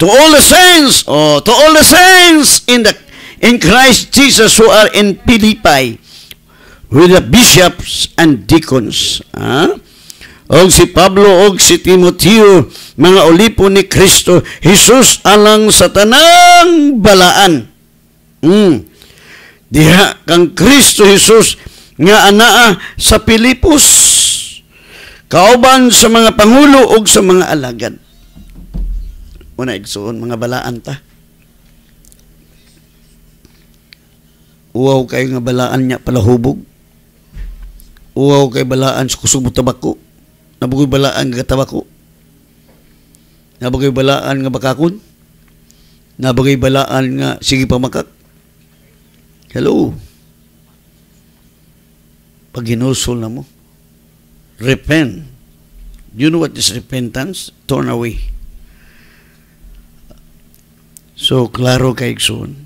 to all the saints, oh, to all the saints in the in Christ Jesus who are in Philippi, with the bishops and deacons. Huh? og si Pablo og si Timoteo mga ulipo ni Kristo Jesus alang sa tanang balaan mm. diha kang Kristo Jesus nga anaa sa Pilipos kauban sa mga pangulo og sa mga alagad una igsuon mga balaan ta uwaw kayo nga balaan niya palahubog uwaw kay balaan sa kusog tabako Nabugoy balaan nga katawa ko. Nabugoy balaan nga bakakon. Nabugoy balaan nga sige pa Hello. Pag hinusol na mo, repent. Do you know what is repentance? Turn away. So, klaro kay Iksun.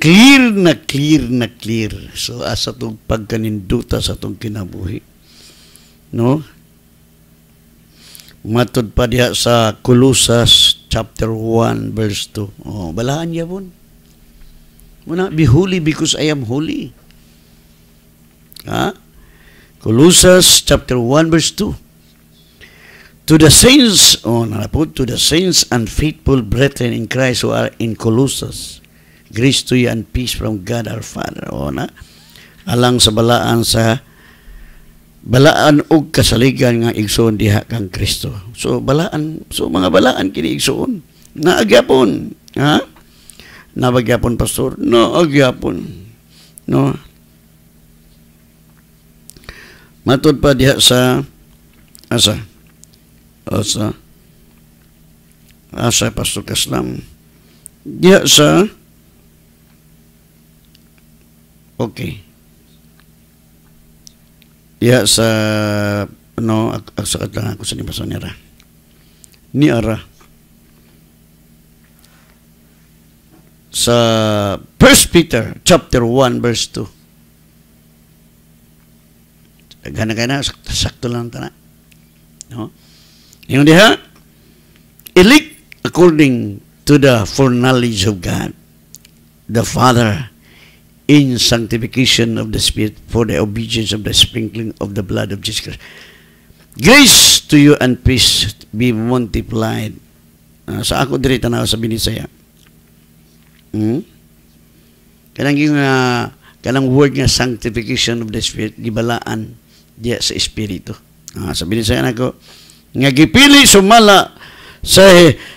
Clear na clear na clear. So, asa itong pagkaninduta sa itong kinabuhi No? Matod pa diha sa Colossus chapter 1 verse 2. Oh, balahan niya pun. Muna, be holy because I am holy. Ha? Colossus chapter 1 verse 2. To the saints, oh, narapod, to the saints and faithful brethren in Christ who are in Colossus, grace to you and peace from God our Father. O oh, na, alang sa balaan sa balaan og kasaligan nga igsoon diha kang Kristo. So balaan, so mga balaan kini igsoon. Naagyapon, ha? Nabagyapon pastor, no agyapon. No. Matod pa diha sa asa. Asa. Asa pastor Kaslam. Diha sa Okay. Ya sa no aksakad lang ako sa ni Ni ara sa First Peter chapter 1 verse 2. Gana-gana sakto, sakto lang No? Yung diha elect according to the foreknowledge of God the Father in sanctification of the Spirit for the obedience of the sprinkling of the blood of Jesus Christ. Grace to you and peace be multiplied. Uh, sa ako diri tanaw sa binisaya. Hmm? Kanang yung uh, kanang word nga sanctification of the Spirit gibalaan diya sa espiritu. Uh, sa binisaya nako nga gipili sumala sa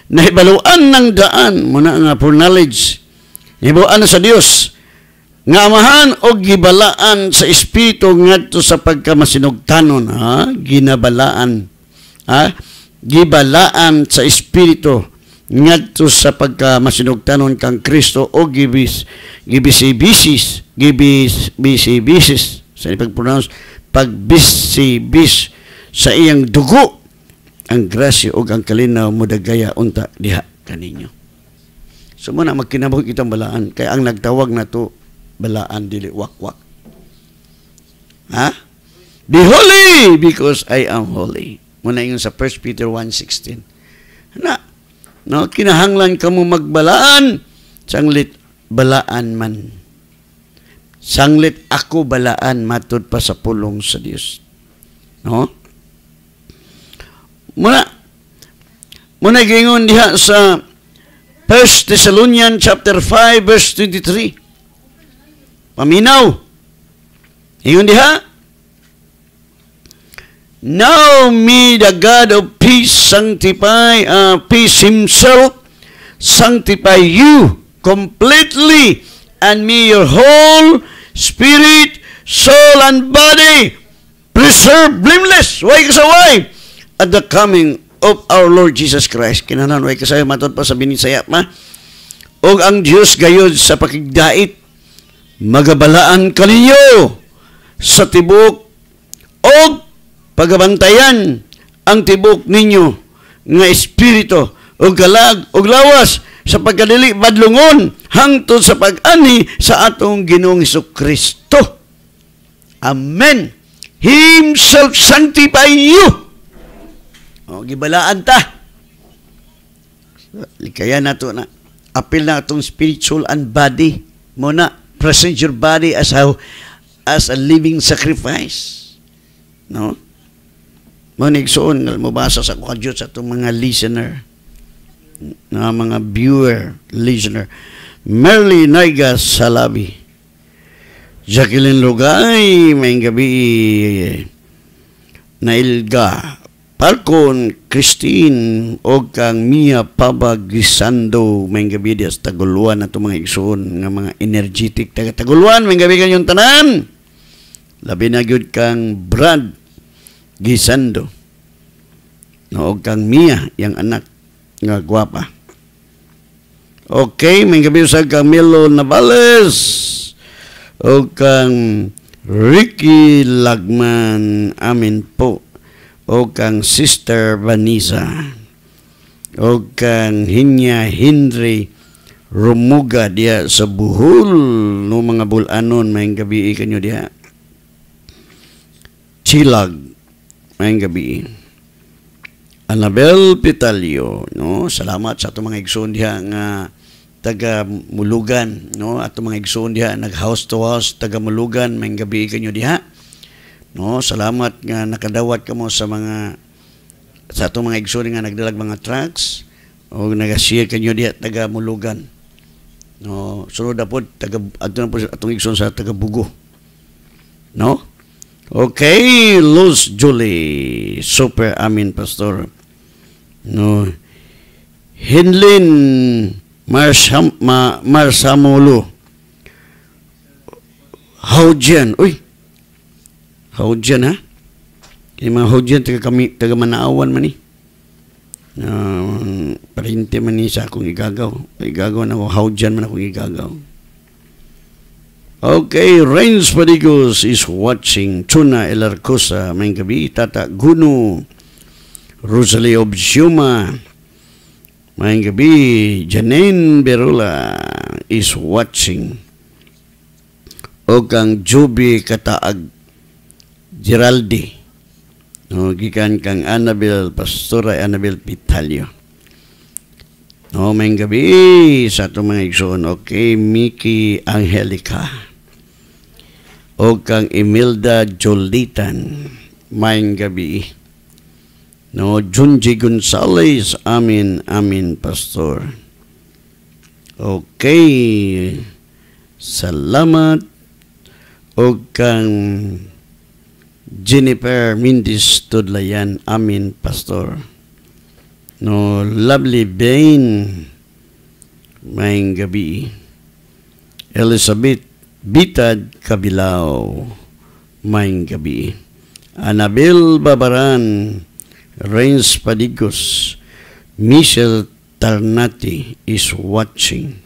nahibaluan ng daan muna nga for knowledge. Hibuan sa Dios nga amahan og gibalaan sa espiritu ngadto sa pagkamasinugtanon ha ginabalaan ha gibalaan sa espiritu ngadto sa pagkamasinugtanon kang Kristo o gibis gibisibisis gibis bisibisis sa pagpronounce pagbisibis sa iyang dugo ang grasya o ang kalinaw mo dagaya unta diha kaninyo so muna magkinabog itong balaan kaya ang nagtawag na to balaan dili wak-wak. Ha? Be holy because I am holy. Muna yun sa 1 Peter 1.16. Na, no, kinahanglan ka mo magbalaan, sanglit balaan man. Sanglit ako balaan matod pa sa pulong sa Dios. No? Muna, muna gingon diha sa 1 Thessalonians chapter 5 verse 23. Paminaw. Ingon diha. Now me the God of peace sanctify uh, peace himself sanctify you completely and me your whole spirit, soul, and body preserve blameless. Way kasaway at the coming of our Lord Jesus Christ. Kinanan, way kasaway matod pa sa binisaya ma? O ang Diyos gayod sa pakigdait magabalaan kaninyo sa tibok o pagabantayan ang tibok ninyo nga espiritu o galag o lawas sa pagkadili badlungon hangtod sa pag-ani sa atong Ginoong Hesus Kristo. Amen. Himself sanctify you. O, gibalaan ta. Likaya na to na. Apil na atong spiritual and body. Muna, present your body as a as a living sacrifice. No? Manig soon, mabasa sa ko Diyos sa itong mga listener, na mga viewer, listener. Merly Naiga Salabi. Jacqueline Lugay, maing gabi. Nailga Falcon Christine o kang Mia Pabagisando may gabi di sa Taguluan na mga igsoon nga mga energetic taga Taguluan may gabi kanyong tanan labi na gyud kang Brad Gisando no og kang Mia yang anak nga guwapa okay may gabi sa kang Milo Navales o kang Ricky Lagman amin po o kang Sister Vanessa o kang Hinya Henry Rumuga dia sa buhol no mga bulanon mayang gabi kanyo dia Chilag mayang gabi Anabel Pitalio no salamat sa atong mga igsoon diha nga taga Mulugan no atong mga igsoon diha nag house to house taga Mulugan mayang gabi kanyo diha No, salamat nga nakadawat kamo sa mga sa atong mga igsoon nga nagdalag mga trucks o nag-share kanyo diya taga Mulugan. No, sunod na po taga na po atong igsoon sa taga Bugo. No? Okay, Luz Julie. Super amin pastor. No. Hinlin Marsham, ma, Marsamulo. Haujian. Uy, Haudyan ha. Yung mga Haudyan, taga, kami, taga Manaawan man eh. Uh, parinte man ni sa akong igagaw. Igagaw na ako, Haudyan man akong igagaw. Okay, Reigns Padigos is watching Tuna Elarcosa may gabi. Tata Guno, Rosalie Obsiuma, may gabi. Janine Berula is watching. Ogang Jubi Kataag Geraldi. No, gikan kang Annabel Pastora Annabel Pitalio. No, may gabi sa itong mga igsoon. Okay, Miki Angelica. O kang Imelda Jolitan. May gabi. No, Junji Gonzales. Amin, amin, Pastor. Okay. Salamat. O kang Jennifer Mindis Tudlayan, amin pastor. No, lovely Bain, maing gabi. Elizabeth Bitad Kabilao, maing gabi. Anabel Babaran, Reigns Padigos, Michelle Tarnati is watching.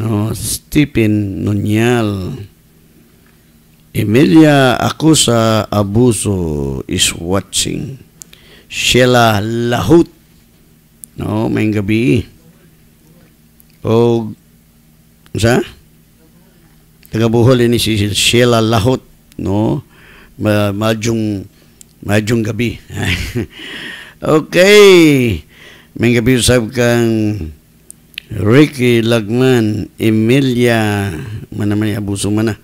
No, Stephen Nunyal, Emilia Acusa Abuso is watching. Sheila Lahut. No, may gabi. O, sa? Tagabuhol ni si Sheila Lahut. No? Ma madyong, madyong gabi. okay. May gabi usab kang Ricky Lagman, Emilia, manaman abuso man ah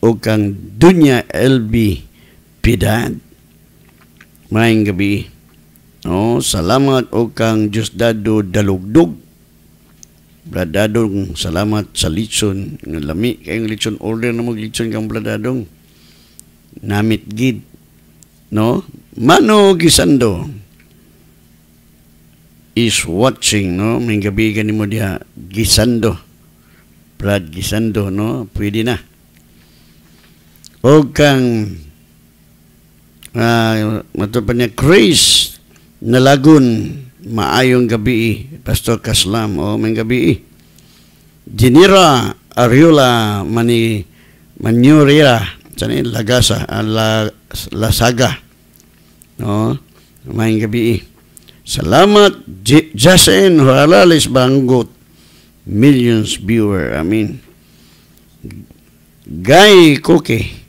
o kang Dunya LB Piedad. Maayong gabi. No, salamat o kang Diyos Dado Dalugdog. Bradadong, salamat sa litson. Nga lami kayong litson. Order na mag litson kang bradadong. Namit gid. No? Mano Gisando is watching, no? May gabi ganimo diha. Gisando. Brad Gisando, no? Pwede na o kang uh, ah, matupad niya Chris na maayong gabi Pastor Kaslam o oh, may gabi Dinira Ariola mani Manurira sani lagasa ah, la, lasaga no oh, may gabi Salamat J Jasen Horalalis Banggot millions viewer I mean Guy Cookie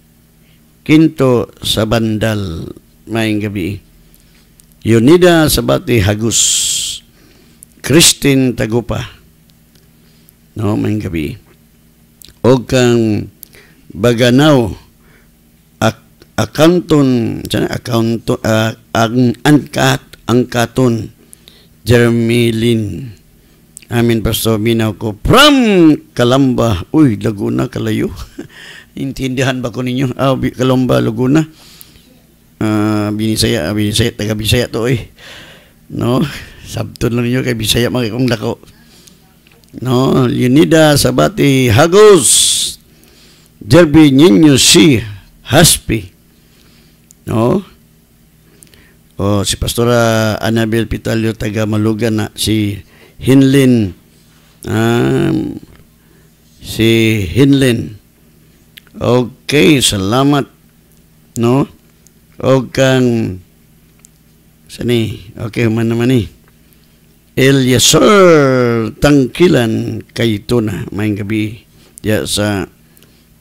Kinto sa bandal, maing gabi. Yunida Sabati Hagus, Christine Tagupa, no, maing gabi. O kang Baganaw, Akanton, Akanton, uh, ah, ang angkat, angkaton, Jeremy Lin. Amin, Pastor Minaw ko. From Kalamba. Uy, Laguna, kalayo. Intindihan ba ko ninyo? Ah, Kalomba, Laguna. Uh, Binisaya, ah, Binisaya, taga Bisaya to eh. No? Sabton lang ninyo kay Bisaya makikong dako. No? Yunida, Sabati, Hagos, Derby, Ninyo, Si, Haspi. No? Oh, si Pastora Anabel Pitalio, taga Malugan na si Hinlin, um, si Hinlin, Okay, salamat. No? O kang sani, eh? okay man naman Eh. El Yasor tangkilan kay na maayong gabi diya sa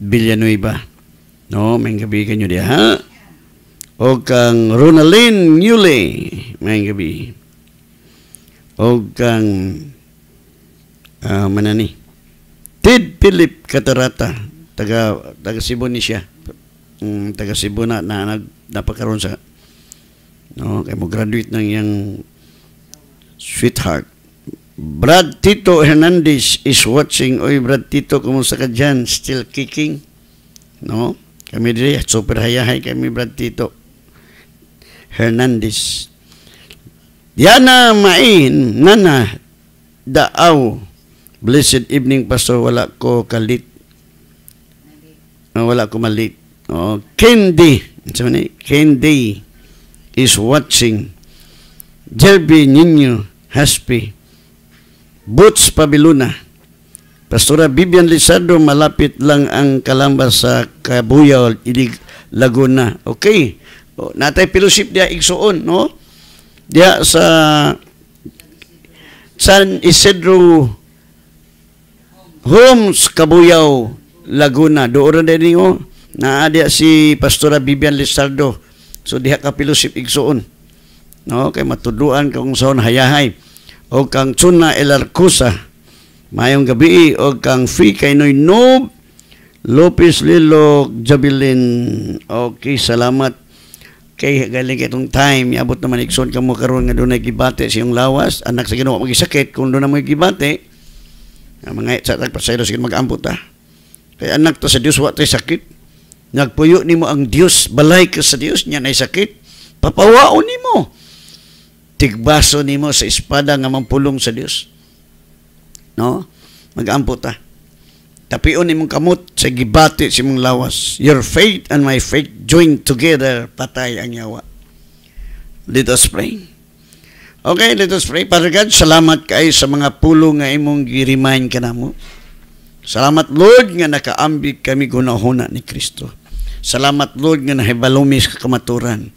Villanueva. No, maayong gabi kanyo diya ha. O kang Ronaldin Newley maayong gabi. O kang uh, manani. Ted Philip Katarata taga taga Cebu ni siya um, taga Cebu na, na, na napakaroon sa no kay mo graduate ng yang sweetheart Brad Tito Hernandez is watching oy Brad Tito kumusta ka diyan still kicking no kami diri super hayahay kami Brad Tito Hernandez Diana Main Nana Daaw Blessed evening Pastor wala ko kalit Oh, wala ko mali. Oh, Candy. So, Candy is watching. Jerby Nino Haspi. Boots Pabiluna. Pastora Bibian Lizardo, malapit lang ang kalamba sa Kabuyaw, Ilig, Laguna. Okay. O, oh, natay fellowship dia igsuon, no? Dia sa San Isidro Homes, Kabuyao, Laguna. Doon rin niyo, na adya si Pastora Bibian Lizardo. So diha ka pilusip igsuon. No, kay matuduan kung saan hayahay. O kang Tsuna Elarcusa. Mayong gabi o kang Fi kay Noy Noob Lopez Lilo Jabilin. Okay, salamat kay galing itong time iabot naman ikson ka mo karon nga dunay gibate sa iyong lawas anak sa Ginoo magisakit kung dunay mo gibate mga sa tagpasayro sige mag-ambot ah kaya eh, anak to sa Dios wa tay sakit. Nagpuyo nimo ang Dios, balay ka sa Dios nya nay sakit. Papawaon nimo. Tigbaso nimo sa espada nga mampulong sa Dios. No? Magampo ta. Tapion imong kamot sa gibati sa imong lawas. Your faith and my faith join together patay ang yawa. Let us pray. Okay, let us pray. Father God, salamat kay sa mga pulong nga imong gi-remind kanamo. Salamat Lord nga nakaambig kami gunahuna ni Kristo. Salamat Lord nga nahibalumis ka kamaturan.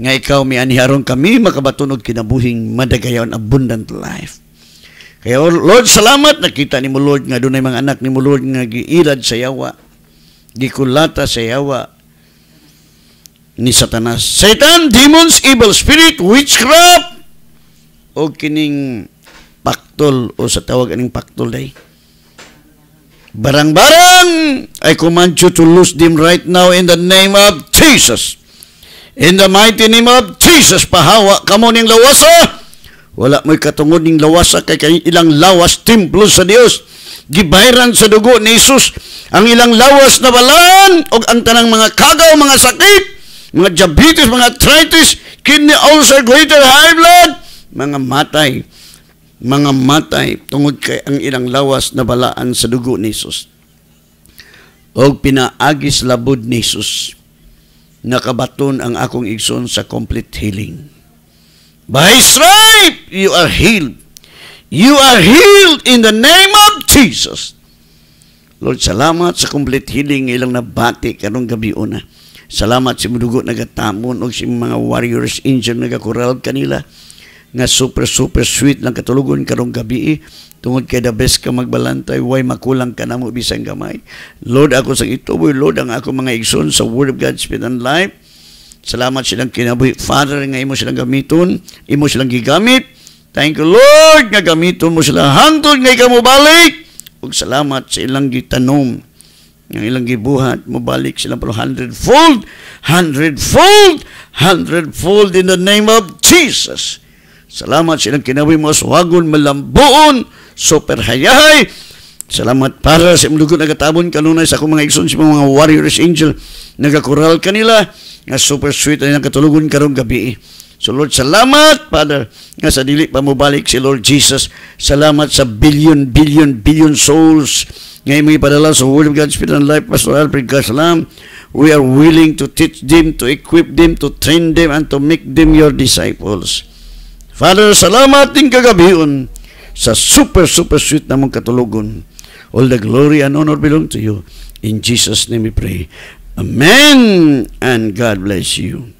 Nga ikaw may aniharong kami makabatunod kinabuhing madagayon abundant life. Kaya Lord, salamat nakita ni mo Lord nga dunay mga anak ni mo Lord nga giilad sa yawa, gikulata sa yawa ni Satanas. Satan, demons, evil spirit, witchcraft o kining paktol o sa tawag aning paktol day Barang-barang, I command you to loose them right now in the name of Jesus. In the mighty name of Jesus, pahawa ka mo ning lawasa. Wala mo'y katungod ning lawasa kay kay ilang lawas templo sa Dios. Gibayran sa dugo ni Jesus ang ilang lawas na balan og ang tanang mga kagaw, mga sakit, mga diabetes, mga arthritis, kidney ulcer, greater high blood, mga matay mga matay tungod kay ang ilang lawas na balaan sa dugo ni Jesus. O pinaagis labod ni Jesus, nakabaton ang akong igsoon sa complete healing. By stripe, you are healed. You are healed in the name of Jesus. Lord, salamat sa complete healing ilang nabati karong gabi una. Salamat sa si Mudugo nagatamon o si mga warriors injured nagakuralad kanila. kanila nga super super sweet lang katulugon karong gabi eh. tungod kay the best ka magbalantay way makulang ka namo bisan gamay Lord ako sa boy Lord ang ako mga igsoon sa word of God spirit and life salamat silang kinabuhi Father nga imo silang gamiton imo silang gigamit thank you Lord nga gamiton mo sila hangtod nga ikaw mo balik ug salamat sa ilang gitanom ang ilang gibuhat mo balik sila pero hundredfold hundredfold hundredfold in the name of Jesus Salamat silang kinawi mo suwagon malambuon superhayahay. Salamat para sa imlugon nagatabon kanunay sa akong mga igsoon sa mga warriors angel nagakural kanila nga super sweet na katulugon karong gabi. So Lord, salamat Father nga sa dili pa mobalik si Lord Jesus. Salamat sa billion billion billion souls nga imong ipadala sa Word of God Spirit and Life Pastor Alfred Gaslam. We are willing to teach them, to equip them, to train them and to make them your disciples. Father, salamat din kagabion sa super, super sweet na mong katulogon. All the glory and honor belong to you. In Jesus' name we pray. Amen and God bless you.